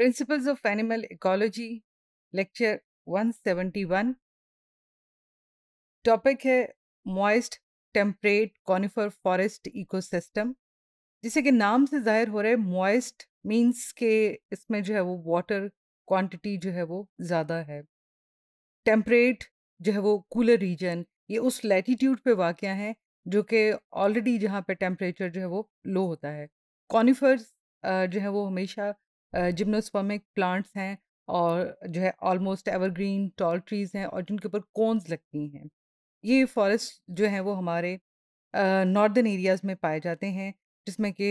Principles of animal Ecology, lecture 171. Topic है moist temperate conifer forest ecosystem जिसे कि नाम से जाहिर हो रहा है मॉइस्ट मीन्स के इसमें जो है वो वाटर क्वांटिटी जो है वो ज़्यादा है टेम्परेट जो है वो कूलर रीजन ये उस लेटीट्यूड पे वाक़ हैं जो कि ऑलरेडी जहाँ पे टेम्परेचर जो है वो लो होता है कॉनिफर्स जो है वो हमेशा जिम्नोस्पर्मिक प्लांट्स हैं और जो है ऑलमोस्ट एवरग्रीन टॉल ट्रीज हैं और जिनके ऊपर कोन्स लगती हैं ये फॉरेस्ट जो हैं वो हमारे नॉर्दर्न एरियाज़ में पाए जाते हैं जिसमें कि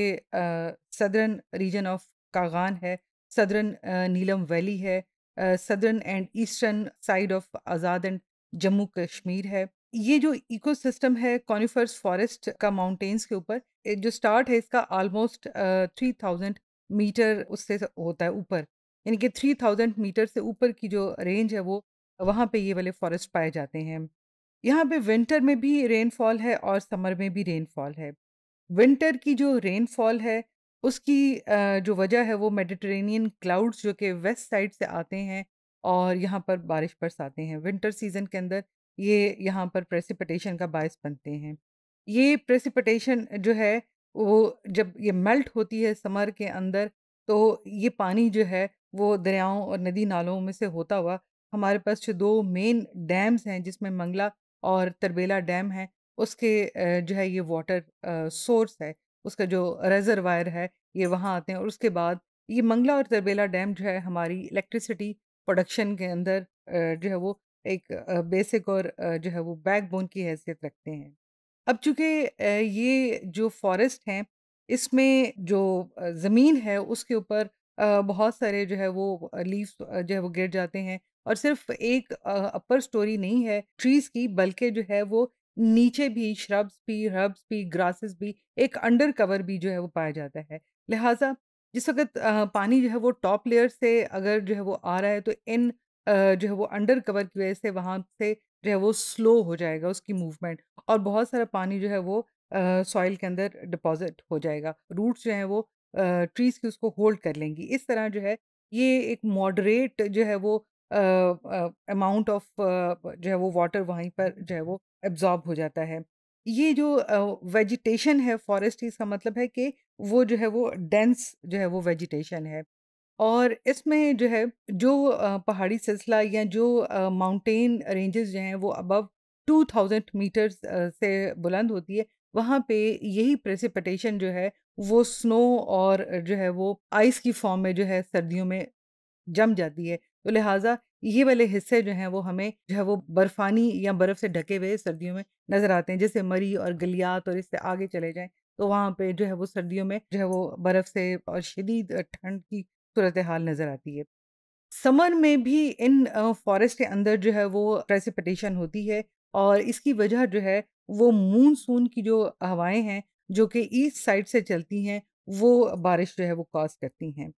सदर्न रीजन ऑफ कागान है सदर्न नीलम वैली है southern and eastern side of Azad and Jammu Kashmir है ये जो इकोसिस्टम है कॉनिफर्स फॉरेस्ट का माउंटेन्स के ऊपर जो स्टार्ट है इसका ऑलमोस्ट थ्री थाउजेंड मीटर उससे होता है ऊपर यानी कि थ्री थाउजेंड मीटर से ऊपर की जो रेंज है वो वहाँ पे ये वाले फॉरेस्ट पाए जाते हैं यहाँ पे विंटर में भी रेनफॉल है और समर में भी रेनफॉल है विंटर की जो रेनफॉल है उसकी जो वजह है वो मेडिटेरेनियन क्लाउड्स जो कि वेस्ट साइड से आते हैं और यहाँ पर बारिश बरसाते हैं विंटर सीजन के अंदर ये यहाँ पर प्रेसिपिटेशन का बायस बनते हैं ये प्रेसिपिटेशन जो है वो जब ये मेल्ट होती है समर के अंदर तो ये पानी जो है वो दरियाओं और नदी नालों में से होता हुआ हमारे पास जो दो मेन डैम्स हैं जिसमें मंगला और तरबेला डैम है उसके जो है ये वाटर सोर्स है उसका जो रेजरवायर है ये वहाँ आते हैं और उसके बाद ये मंगला और तरबेला डैम जो है हमारी इलेक्ट्रिसिटी प्रोडक्शन के अंदर जो है वो एक बेसिक और जो है वो बैकबोन की हैसियत रखते हैं अब चूंकि ये जो फॉरेस्ट हैं इसमें जो ज़मीन है उसके ऊपर बहुत सारे जो है वो लीव्स जो है वो गिर जाते हैं और सिर्फ एक अपर स्टोरी नहीं है ट्रीज की बल्कि जो है वो नीचे भी श्रब्स भी हर्ब्स भी ग्रासेस भी एक अंडर कवर भी जो है वो पाया जाता है लिहाजा जिस वक्त पानी जो है वो टॉप लेयर से अगर जो है वो आ रहा है तो इन जो है वो अंडर कवर की वजह से वहाँ से जो है वो स्लो हो जाएगा उसकी मूवमेंट और बहुत सारा पानी जो है वो सॉइल के अंदर डिपॉजिट हो जाएगा रूट्स जो है वो ट्रीज की उसको होल्ड कर लेंगी इस तरह जो है ये एक मॉडरेट जो है वो अमाउंट ऑफ जो है वो वाटर वहीं पर जो है वो एब्जॉर्ब हो जाता है ये जो वेजिटेशन है फॉरेस्ट इसका मतलब है कि वो जो है वो डेंस जो है वो वेजिटेशन है और इसमें जो है जो पहाड़ी सिलसिला या जो माउंटेन रेंजेस जो हैं वो अबव 2000 मीटर्स से बुलंद होती है वहाँ पे यही प्रेसिपिटेशन जो है वो स्नो और जो है वो आइस की फॉर्म में जो है सर्दियों में जम जाती है तो लिहाजा ये वाले हिस्से जो हैं वो हमें जो है वो बर्फानी या बर्फ़ से ढके हुए सर्दियों में नज़र आते हैं जैसे मरी और गलियात और इससे आगे चले जाएं तो वहाँ पे जो है वो सर्दियों में जो है वो बर्फ़ से और शदीद ठंड की सूरत हाल नज़र आती है समर में भी इन फॉरेस्ट के अंदर जो है वो प्रेसिपिटेशन होती है और इसकी वजह जो है वो मूनसून की जो हवाएं हैं जो कि ईस्ट साइड से चलती हैं वो बारिश जो है वो कॉज करती हैं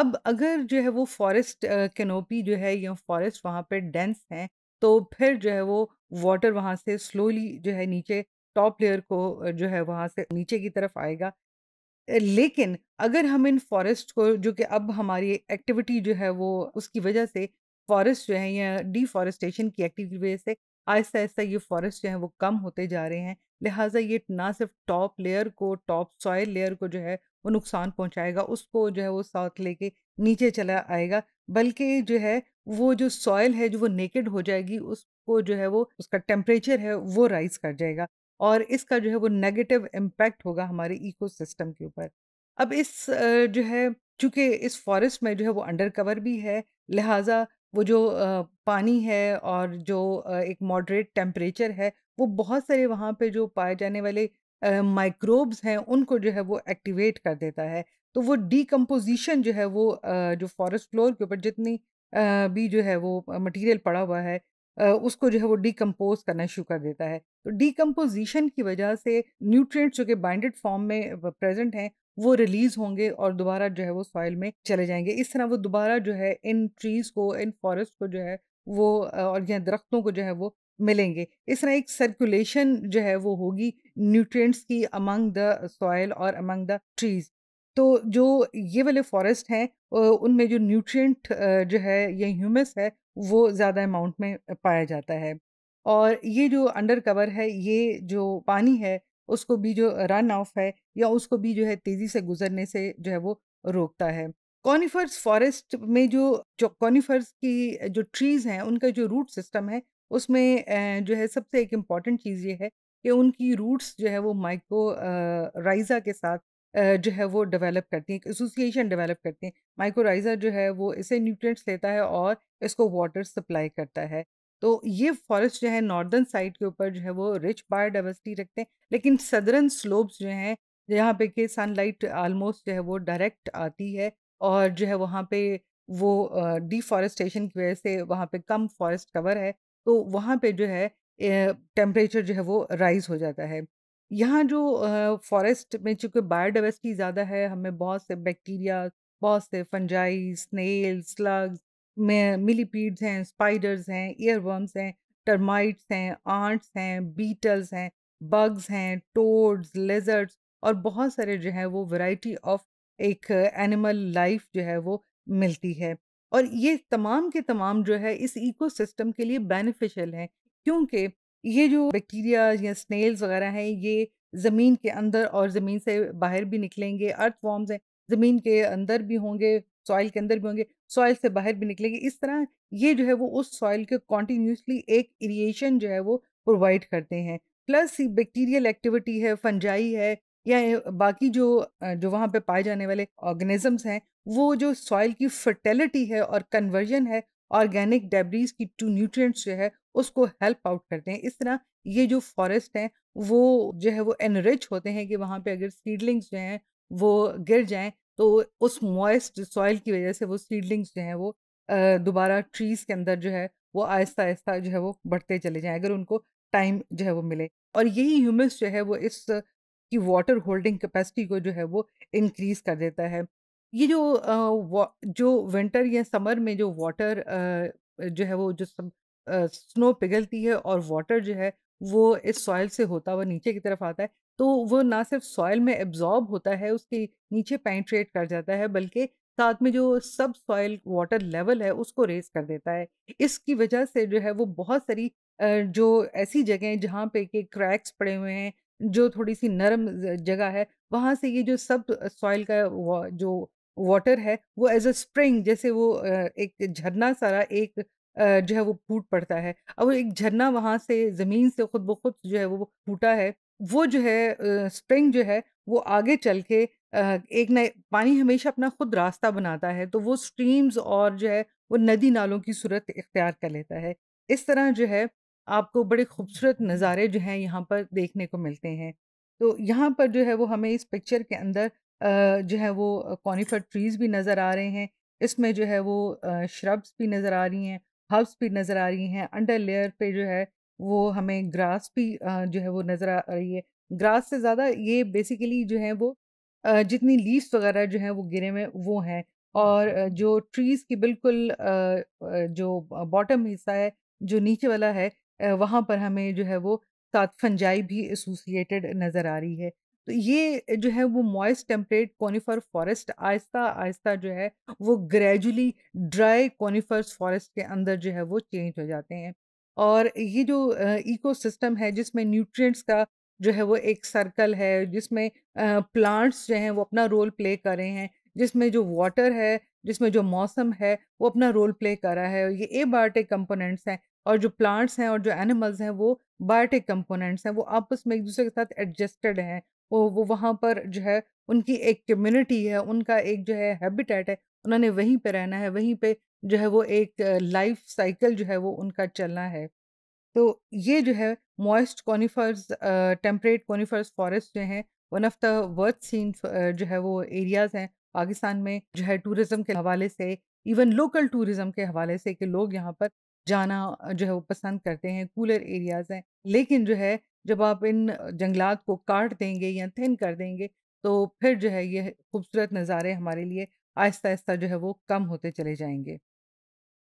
अब अगर जो है वो फॉरेस्ट कैनोपी जो है या फॉरेस्ट वहाँ पर डेंस हैं तो फिर जो है वो वाटर वहाँ से स्लोली जो है नीचे टॉप लेयर को जो है वहाँ से नीचे की तरफ आएगा लेकिन अगर हम इन फॉरेस्ट को जो कि अब हमारी एक्टिविटी जो है वो उसकी वजह से फॉरेस्ट जो है या डिफॉरेस्टेशन की एक्टिविटी वजह से आहिस्ता आहिस्ता ये फॉरेस्ट जो है वो कम होते जा रहे हैं लिहाजा ये ना सिर्फ टॉप लेयर को टॉप सॉयल लेयर को जो है वो नुकसान पहुंचाएगा उसको जो है वो साथ लेके नीचे चला आएगा बल्कि जो है वो जो सॉयल है जो वो नेकेड हो जाएगी उसको जो है वो उसका टेम्परेचर है वो राइज कर जाएगा और इसका जो है वो नेगेटिव इम्पैक्ट होगा हमारे इकोसिस्टम के ऊपर अब इस जो है चूंकि इस फॉरेस्ट में जो है वो अंडर कवर भी है लिहाजा वो जो पानी है और जो एक मॉडरेट टेम्परेचर है वो बहुत सारे वहाँ पे जो पाए जाने वाले माइक्रोब्स हैं उनको जो है वो एक्टिवेट कर देता है तो वो डिकम्पोजिशन जो है वो जो फॉरेस्ट फ्लोर के ऊपर जितनी भी जो है वो मटेरियल पड़ा हुआ है उसको जो है वो डिकम्पोज करना शुरू कर देता है तो डिकम्पोजिशन की वजह से न्यूट्रिएंट्स जो कि बाइंडेड फॉर्म में प्रेजेंट हैं वो रिलीज होंगे और दोबारा जो है वो सॉइल में चले जाएंगे इस तरह वो दोबारा जो है इन ट्रीज को इन फॉरेस्ट को जो है वो और यह दरख्तों को जो है वो मिलेंगे इस तरह एक सर्कुलेशन जो है वो होगी न्यूट्रिएंट्स की अमंग द सॉयल और अमंग द ट्रीज तो जो ये वाले फॉरेस्ट हैं उनमें जो न्यूट्रिएंट जो है ये ह्यूमस है वो ज़्यादा अमाउंट में पाया जाता है और ये जो अंडर कवर है ये जो पानी है उसको भी जो रन ऑफ है या उसको भी जो है तेज़ी से गुजरने से जो है वो रोकता है कॉनिफर्स फॉरेस्ट में जो जो कॉनिफर्स की जो ट्रीज़ हैं उनका जो रूट सिस्टम है उसमें जो है सबसे एक इम्पॉर्टेंट चीज़ ये है कि उनकी रूट्स जो है वो माइक्रो राइजा के साथ जो है वो डेवलप करती हैं एक एसोसिएशन डेवलप करती हैं माइक्रोराइज़र जो है वो इसे न्यूट्रिएंट्स लेता है और इसको वाटर सप्लाई करता है तो ये फॉरेस्ट जो है नॉर्दर्न साइड के ऊपर जो है वो रिच बायोडाइवर्सिटी रखते हैं लेकिन सदरन स्लोप्स जो हैं जहाँ पे कि सनलाइट आलमोस्ट जो है वो डायरेक्ट आती है और जो है वहाँ पे वो डिफॉरेस्टेशन की वजह से वहाँ पे कम फॉरेस्ट कवर है तो वहाँ पे जो है टेम्परेचर जो है वो राइज़ हो जाता है यहाँ जो फॉरेस्ट में चूँकि बायोडाइवर्सिटी ज़्यादा है, हमें बहुत से बैक्टीरिया, बहुत से फंजाई, स्नेल, स्लग्स, में मिलीपीड्स हैं, स्पाइडर्स हैं, एयरवर्म्स हैं, टर्माइट्स हैं, आंट्स हैं, बीटल्स हैं, बग्स हैं, टोड्स, लेजर्ट्स और बहुत सारे जो है वो वैरायटी ऑफ एक एनिमल लाइफ़ जो है वो मिलती है। और ये तमाम के तमाम जो है इस इकोसिस्टम के लिए बेनिफिशियल हैं, क्योंकि ये जो बैक्टीरिया या स्नेल्स वगैरह हैं ये ज़मीन के अंदर और ज़मीन से बाहर भी निकलेंगे अर्थ वॉर्म्स हैं ज़मीन के अंदर भी होंगे सॉइल के अंदर भी होंगे सॉइल से बाहर भी निकलेंगे इस तरह ये जो है वो उस सॉइल के कॉन्टीन्यूसली एक इरिएशन जो है वो प्रोवाइड करते हैं प्लस बैक्टीरियल एक्टिविटी है फंजाई है या बाकी जो जो वहाँ पे पाए जाने वाले ऑर्गेनिजम्स हैं वो जो सॉइल की फर्टिलिटी है और कन्वर्जन है ऑर्गेनिक डेबरीज की टू न्यूट्रिएंट्स जो है उसको हेल्प आउट करते हैं इस तरह ये जो फॉरेस्ट हैं वो जो है वो एनरिच होते हैं कि वहाँ पे अगर सीडलिंग्स जो हैं वो गिर जाएं तो उस मॉइस्ट सॉइल की वजह से वो सीडलिंग्स जो हैं वो दोबारा ट्रीज़ के अंदर जो है वो आहिस्ता आहिस्ता जो है वो बढ़ते चले जाएँ अगर उनको टाइम जो है वो मिले और यही ह्यूमस जो है वो इस की वाटर होल्डिंग कैपेसिटी को जो है वो इंक्रीज़ कर देता है ये जो वा- जो विंटर या समर में जो वाटर जो है वो जो सब स्नो पिघलती है और वाटर जो है वो इस सॉइल से होता हुआ नीचे की तरफ आता है तो वो ना सिर्फ सॉइल में एब्जॉर्ब होता है उसके नीचे पैंट्रेट कर जाता है बल्कि साथ में जो सब सॉइल वाटर लेवल है उसको रेज कर देता है इसकी वजह से जो है वो बहुत सारी जो ऐसी जगह हैं जहाँ पे के क्रैक्स पड़े हुए हैं जो थोड़ी सी नरम जगह है वहाँ से ये जो सब सॉइल का जो वाटर है वो एज अ स्प्रिंग जैसे वो एक झरना सारा एक जो है वो फूट पड़ता है अब वो एक झरना वहाँ से ज़मीन से खुद ब खुद जो है वो फूटा है वो जो है स्प्रिंग जो है वो आगे चल के एक न पानी हमेशा अपना खुद रास्ता बनाता है तो वो स्ट्रीम्स और जो है वो नदी नालों की सूरत इख्तियार कर लेता है इस तरह जो है आपको बड़े खूबसूरत नज़ारे जो हैं यहाँ पर देखने को मिलते हैं तो यहाँ पर जो है वो हमें इस पिक्चर के अंदर जो है वो कॉनीफर ट्रीज़ भी नज़र आ रहे हैं इसमें जो है वो श्रब्स भी नज़र आ रही हैं हर्ब्स भी नज़र आ रही हैं अंडर लेयर पे जो है वो हमें ग्रास भी जो है वो नज़र आ रही है ग्रास से ज़्यादा ये बेसिकली जो है वो जितनी लीव्स वगैरह जो हैं वो गिरे में वो हैं और जो ट्रीज़ की बिल्कुल जो बॉटम हिस्सा है जो नीचे वाला है वहाँ पर हमें जो है वो सात फंजाई भी एसोसिएटेड नज़र आ रही है तो ये जो है वो मॉइस्ट टेम्परेट कॉनिफर फॉरेस्ट आहिस्ता आहिस्ता जो है वो ग्रेजुअली ड्राई कोनिफर्स फॉरेस्ट के अंदर जो है वो चेंज हो जाते हैं और ये जो इकोसिस्टम है जिसमें न्यूट्रिएंट्स का जो है वो एक सर्कल है जिसमें प्लांट्स जो हैं वो अपना रोल प्ले कर रहे हैं जिसमें जो वाटर है जिसमें जो मौसम है वो अपना रोल प्ले कर रहा है ये ए बायोटिक कंपोनेंट्स हैं और जो प्लांट्स हैं और जो एनिमल्स हैं वो बायोटिक कंपोनेंट्स हैं वो आपस में एक दूसरे के साथ एडजस्टेड हैं वो वो वहाँ पर जो है उनकी एक कम्युनिटी है उनका एक जो है हैबिटेट है उन्होंने वहीं पर रहना है वहीं पर जो है वो एक लाइफ साइकिल जो है वो उनका चलना है तो ये जो है moist conifers temperate conifers forest जो हैं one of the worth seen जो है वो एरियाज़ हैं पाकिस्तान में जो है टूरिज़्म के हवाले से इवन लोकल टूरिज़्म के हवाले से कि लोग यहाँ पर जाना जो है वो पसंद करते हैं कूलर एरियाज़ हैं लेकिन जो है जब आप इन जंगलात को काट देंगे या थिन कर देंगे तो फिर जो है ये खूबसूरत नज़ारे हमारे लिए आहिस्ता आहिस्ता जो है वो कम होते चले जाएंगे